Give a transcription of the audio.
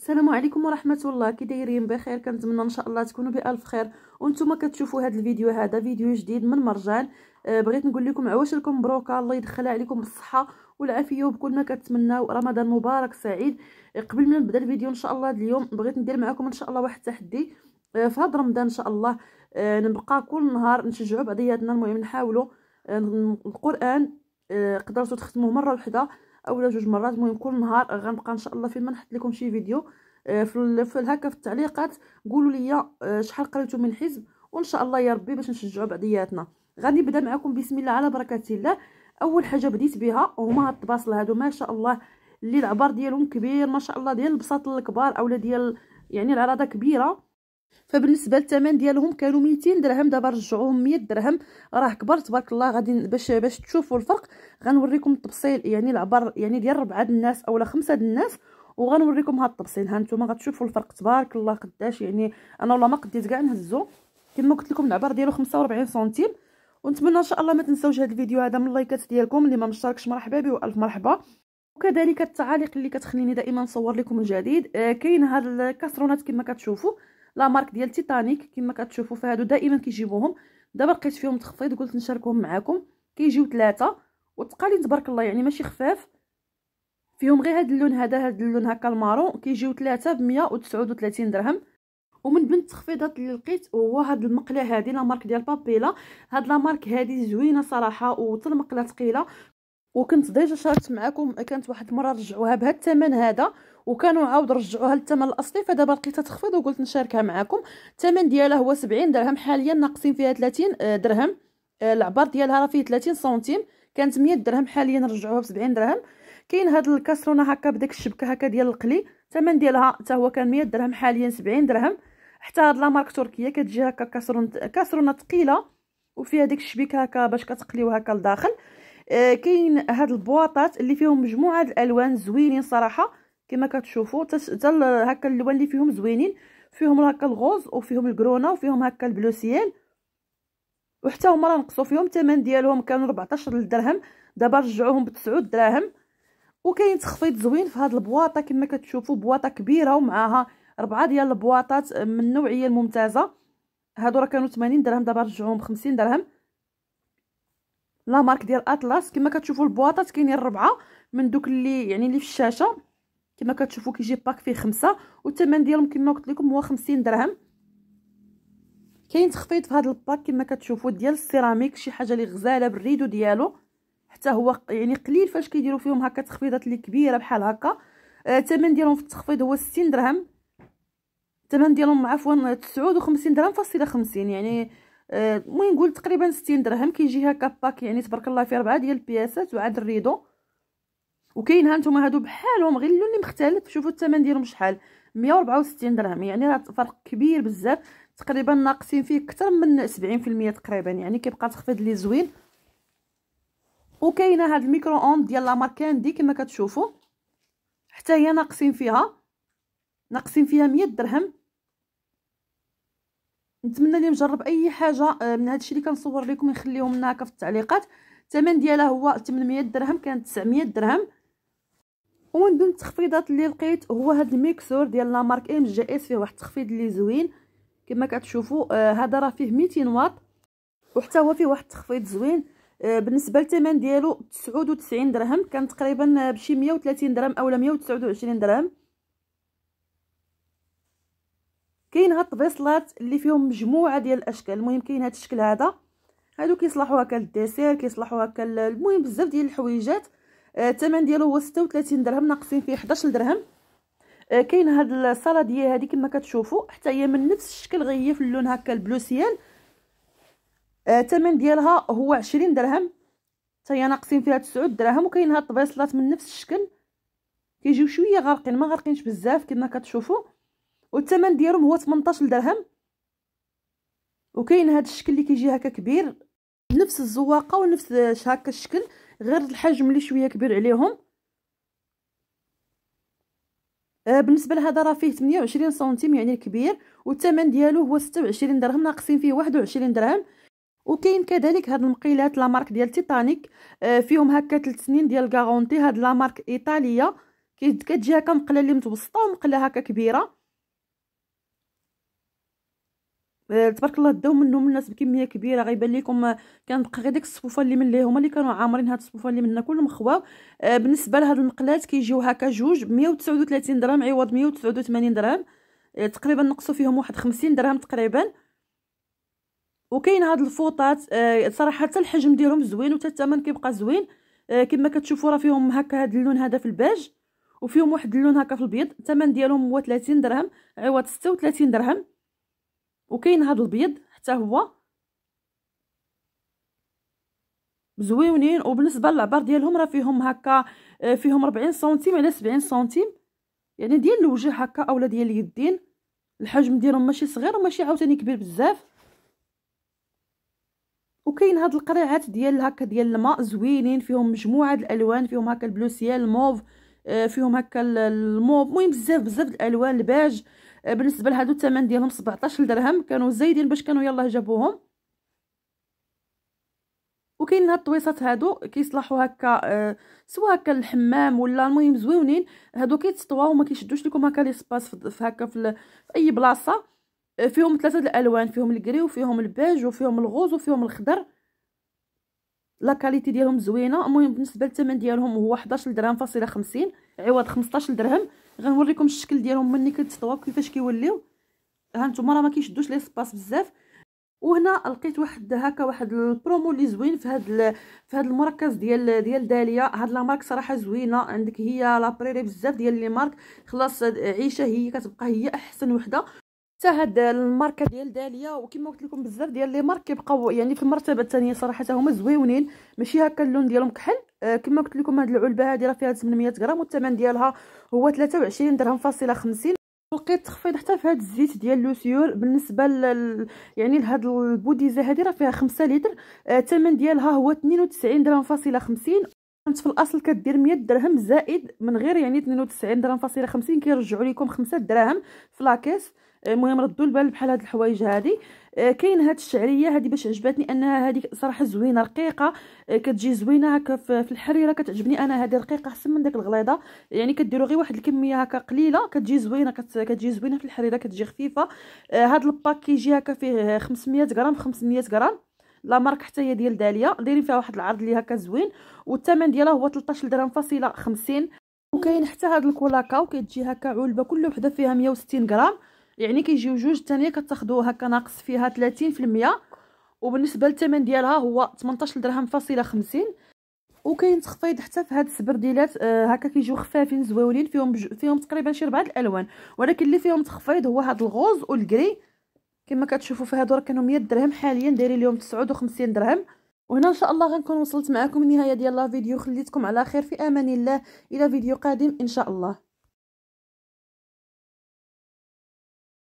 السلام عليكم ورحمه الله كي دايرين بخير كنتمنى ان شاء الله تكونوا بالف خير وانتم كتشوفوا هذا الفيديو هذا فيديو جديد من مرجان آه بغيت نقول لكم عواشركم مبروكه الله يدخلها عليكم بالصحه والعافيه وبكل ما كنتمناو رمضان مبارك سعيد آه، قبل ما نبدا الفيديو ان شاء الله اليوم بغيت ندير معكم ان شاء الله واحد التحدي آه في هذا رمضان ان شاء الله آه نبقى كل نهار نشجعوا بعضياتنا المهم نحاولوا القران آه، آه، قدرتوا تختموه مره واحده اولا جوج مرات المهم كل نهار غنبقى ان شاء الله ما نحط لكم شي فيديو آه، في هكا في التعليقات قولوا لي آه، شحال قريتوا من حزب وان شاء الله يا ربي باش نشجعوا بعضياتنا غادي نبدا معكم بسم الله على بركه الله اول حاجه بديت بها هما هاد الطباصل هادو ما شاء الله اللي العبار ديالهم كبير ما شاء الله ديال البساط الكبار اولا ديال يعني العراضه كبيره فبالنسبه للثمن ديالهم كانوا 200 درهم دابا رجعوهم 100 درهم راه كبر تبارك الله غادي باش باش تشوفوا الفرق غنوريكم التبصيل يعني العبر يعني ديال ربعه الناس اولا خمسه الناس وغنوريكم هاد التبصيل ها نتوما غتشوفوا الفرق تبارك الله قداش يعني انا والله ما قديت كاع نهزو كما قلت لكم العبر ديالو 45 سنتيم ونتمنى ان شاء الله ما تنساوش هاد الفيديو هذا من اللايكات ديالكم اللي ما مشتركش مرحبا بي والف مرحبا وكذلك التعاليق اللي كتخليني دائما نصور لكم الجديد آه كاين هاد الكاسرونات كما كتشوفوا لا مارك ديال تيتانيك كما كتشوفوا فهادو دائما كيجيبوهم دابا لقيت فيهم تخفيض قلت نشاركهم معكم كيجيو ثلاثه وتقالين تبارك الله يعني ماشي خفاف فيهم غير هاد اللون هذا هاد اللون هكا المارون كيجيو ثلاثه ب 139 درهم ومن بنت التخفيضات اللي لقيت هو هاد المقله هادي لا مارك ديال بابيلا هاد لا مارك هادي زوينه صراحه وتالمقله ثقيله وكنت ديجا شاركت معكم كانت واحد المره رجعوها بهاد الثمن هذا وكانوا عاود رجعوها للثمن الاصلي فدابا لقيتها تخفض وقلت نشاركها معكم الثمن ديالها هو 70 درهم حاليا ناقصين فيها 30 آه، درهم آه، العبار ديالها راه فيه 30 سنتيم كانت 100 درهم حاليا رجعوها ب 70 درهم كاين هاد الكاسرونه هكا بداك الشبكه هكا ديال القلي الثمن ديالها حتى هو كان 100 درهم حاليا 70 درهم حتى هاد لا مارك تركيه كتجي هكا كاسرونه كاسرونه ثقيله وفيها ديك الشبيكه هكا باش كتقليو هكا لداخل آه كاين هاد البواطات اللي فيهم مجموعه الالوان زوينين صراحه كما كتشوفوا حتى هكا اللوان اللي فيهم زوينين فيهم هكا الغوز وفيهم الكرونه وفيهم هكا البلو سيل وحتى هما راه نقصوا فيهم الثمن ديالهم كانوا 14 درهم دابا رجعوهم ب 9 دراهم وكاين تخفيض زوين في هاد البواطه كما كتشوفوا بواطه كبيره ومعها ربعه ديال البواطات من النوعيه الممتازه هادو راه كانوا 80 درهم دابا رجعوهم ب 50 درهم لا مارك ديال اطلس كما كتشوفوا البواطات كاينين ربعه من دوك اللي يعني اللي في الشاشه كما كتشوفوا كيجي باك فيه خمسة والثمن ديالهم كما قلت لكم هو خمسين درهم كاين تخفيض في هذا الباك كما كتشوفوا ديال السيراميك شي حاجه اللي غزاله بالريدو ديالو حتى هو يعني قليل فاش كيديروا فيهم هكا تخفيضات اللي كبيره بحال هكا الثمن آه ديالهم في التخفيض هو 60 درهم الثمن ديالهم عفوا 59 درهم فاصله 50 يعني آه، المهم آه نقول تقريبا 60 درهم كيجي هكا باك يعني تبارك الله فيه ربعه ديال البياسات وعاد الريدو وكاين ها نتوما هادو بحالهم غير اللون اللي مختلف شوفوا الثمن ديالهم شحال 164 درهم يعني راه فرق كبير بزاف تقريبا ناقصين فيه اكثر من 70% تقريبا يعني كيبقى تخفيض لي زوين وكاينه هاد الميكرو اوند ديال لا دي كما كتشوفوا حتى هي ناقصين فيها ناقصين فيها 100 درهم نتمنى لي نجرب اي حاجه آه، من هادشي اللي كنصور لكم يخليهم لنا في التعليقات الثمن ديالها هو 800 درهم كانت 900 درهم ومن بين التخفيضات اللي لقيت هو هذا الميكسور ديال لا مارك ام جي اس فيه واحد التخفيض اللي زوين كما كتشوفوا آه، هذا راه فيه 200 واط وحتى هو فيه واحد التخفيض زوين آه، بالنسبه للثمن ديالو 99 درهم كان تقريبا بشي 130 درهم اولا 129 درهم كاين هاد الطبيصلات اللي فيهم مجموعه ديال الاشكال المهم كاين هاد الشكل هذا هادو كيصلحوا هكا للديسير كيصلحوا هكا المهم بزاف ديال الحويجات آه، الثمن ديالو هو 36 درهم ناقصين فيه 11 درهم آه، كاين هاد الصلاديه هادي كما كتشوفوا حتى هي من نفس الشكل غير في اللون هكا البلو سيال آه، الثمن ديالها هو 20 درهم حتى هي ناقصين فيها 9 دراهم وكاين هاد الطبيصلات من نفس الشكل كيجيو شويه غارقين ما غارقينش بزاف كما كتشوفوا والثمن ديالهم هو 18 درهم وكاين هاد الشكل اللي كيجي هكا كبير نفس الزواقه ونفس هكا الشكل غير الحجم اللي شويه كبير عليهم آه بالنسبه لهذا راه فيه 28 سنتيم يعني كبير والثمن ديالو هو 26 درهم ناقصين فيه 21 درهم وكاين كذلك هاد المقيلات لا مارك ديال تيتانيك آه فيهم هكا 3 سنين ديال غارونتي هاد لا مارك ايطاليه كتجي هكا مقله اللي متوسطه ومقله هكا كبيره آه، تبارك الله داو منهم الناس بكميه كبيره غيبان لكم آه، كنبقى غير ديك الصفوفه اللي من ليهم اللي كانوا عامرين هاد الصفوفه اللي منا كلهم خواو آه، بالنسبه لهاد المقلات كيجيو هكا جوج ب 139 درهم عوض 189 درهم تقريبا نقصوا فيهم واحد 50 درهم تقريبا وكاين هاد الفوطات صراحه حتى الحجم ديالهم زوين وحتى الثمن كيبقى زوين كما كتشوفوا راه فيهم هكا هاد اللون هذا في الباج وفيهم واحد اللون هكا في البيض الثمن ديالهم هو 30 درهم عوض 36 درهم هاد البيض حتى هو زويونين وبالنسبه للعبار ديالهم راه فيهم هكا آه، فيهم 40 سنتيم على 70 سنتيم يعني ديال الوجه هكا اولا ديال اليدين الحجم ديالهم ماشي صغير وماشي عاوتاني كبير بزاف وكاين هاد القريعات ديال هكا ديال الماء زوينين فيهم مجموعه الالوان فيهم هكا البلوسيال الموف آه، فيهم هكا الموف المهم بزاف بزاف الالوان الباج آه، بالنسبه لهادو الثمن ديالهم 17 درهم كانوا زايدين باش كانوا يلاه جابوهم وكاين هاد الطويصات هادو كيصلحوا هكا أه سواء هكا الحمام ولا المهم زوينين هادو كيتسطوا وما كيشدوش لكم هكا لي سباس في هكا في, في اي بلاصه آه، فيهم ثلاثه الالوان فيهم الكري وفيهم البيج وفيهم الغوز وفيهم الخضر لا كاليتي ديالهم زوينه المهم بالنسبه للثمن ديالهم هو 11 درهم فاصله 50 عوض 15 درهم غنوريكم الشكل ديالهم ملي كتطوى كيفاش كيوليو ها نتوما راه ما كيشدوش لي سباس بزاف وهنا لقيت واحد هكا واحد البرومو اللي زوين في هاد في هاد المركز ديال ديال داليا هاد لا مارك صراحه زوينه عندك هي لا بريري بزاف ديال لي مارك خلاص عيشه هي كتبقى هي احسن وحده حتى هاد الماركه ديال داليا وكما قلت لكم بزاف ديال لي مارك كيبقاو يعني في المرتبه الثانيه صراحه هما زويونين ماشي هكا اللون ديالهم كحل آه، كما قلت لكم هذه العلبه هذه راه فيها 800 غرام والثمن ديالها هو 23 درهم فاصله 50 لقيت تخفيض حتى في هذا الزيت ديال لوسيول بالنسبه ل يعني لهاد البوديزه هذه راه فيها 5 لتر آه، الثمن ديالها هو 92 درهم فاصله 50 كانت في الاصل كدير 100 درهم زائد من غير يعني 92 درهم فاصله 50 كيرجعوا لكم 5 دراهم في لاكيس المهم آه، ردوا البال بحال هاد الحوايج هادي آه، كاين هاد الشعريه هادي باش عجبتني انها هادي صراحه زوينه رقيقه آه، كتجي زوينه هكا في الحريره كتعجبني انا هادي رقيقه احسن من ديك الغليظه يعني كديروا غير واحد الكميه هكا قليله كتجي زوينه كتجي زوينه في الحريره كتجي خفيفه هاد الباك كيجي هكا فيه 500 غرام 500 غرام لا مارك حتى هي ديال داليا دايرين فيها واحد العرض اللي هكا زوين والثمن ديالها هو 13 درهم فاصله 50 وكاين حتى هاد الكولاكا وكتجي هكا علبه كل وحده فيها 160 غرام يعني كيجيو جوج ثانيه كتاخذوا هكا ناقص فيها 30% وبالنسبه للثمن ديالها هو 18 درهم فاصله 50 وكاين تخفيض حتى في هاد السبرديلات آه، هكا كيجيو خفافين زويولين فيهم بج... فيهم تقريبا شي ربعه الالوان ولكن اللي فيهم تخفيض هو هاد الغوز والكري كما كتشوفوا في هادو راه كانوا 100 درهم حاليا دايرين اليوم 59 درهم وهنا ان شاء الله غنكون وصلت معكم النهايه ديال لا فيديو خليتكم على خير في امان الله الى فيديو قادم ان شاء الله